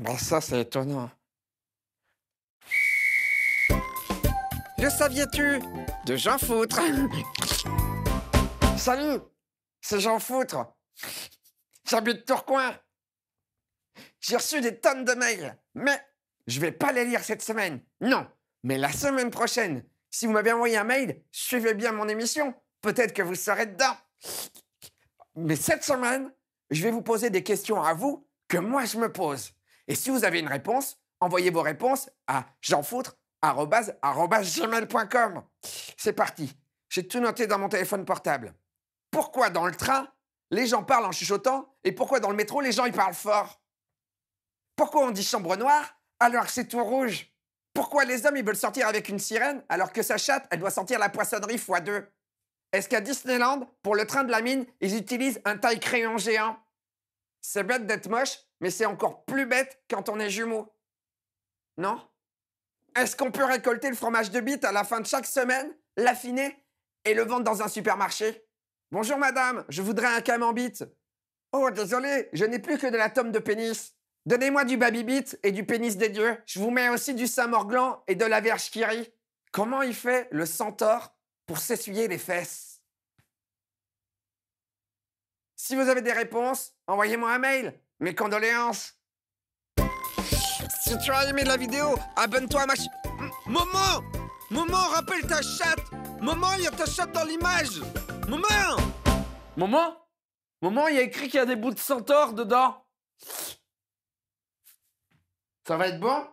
ben ça, c'est étonnant. Le saviez-tu De Jean Foutre. Salut C'est Jean Foutre. J'habite Tourcoing. J'ai reçu des tonnes de mails, mais je vais pas les lire cette semaine. Non, mais la semaine prochaine, si vous m'avez envoyé un mail, suivez bien mon émission. Peut-être que vous serez dedans. Mais cette semaine, je vais vous poser des questions à vous que moi je me pose. Et si vous avez une réponse, envoyez vos réponses à jeanfoutre.com. C'est parti. J'ai tout noté dans mon téléphone portable. Pourquoi dans le train, les gens parlent en chuchotant et pourquoi dans le métro, les gens y parlent fort Pourquoi on dit chambre noire alors que c'est tout rouge Pourquoi les hommes ils veulent sortir avec une sirène alors que sa chatte, elle doit sentir la poissonnerie x2 Est-ce qu'à Disneyland, pour le train de la mine, ils utilisent un taille-crayon géant c'est bête d'être moche, mais c'est encore plus bête quand on est jumeau. Non Est-ce qu'on peut récolter le fromage de bite à la fin de chaque semaine, l'affiner et le vendre dans un supermarché Bonjour madame, je voudrais un camembert. Oh désolé, je n'ai plus que de la tome de pénis. Donnez-moi du baby et du pénis des dieux. Je vous mets aussi du Saint-Morglan et de la Verge-Kiri. Comment il fait le centaure pour s'essuyer les fesses si vous avez des réponses, envoyez-moi un mail. Mes condoléances. Si tu as aimé la vidéo, abonne-toi à ma chaîne. Maman Maman, rappelle ta chatte Maman, il y a ta chatte dans l'image Maman Maman Maman, il y a écrit qu'il y a des bouts de centaure dedans. Ça va être bon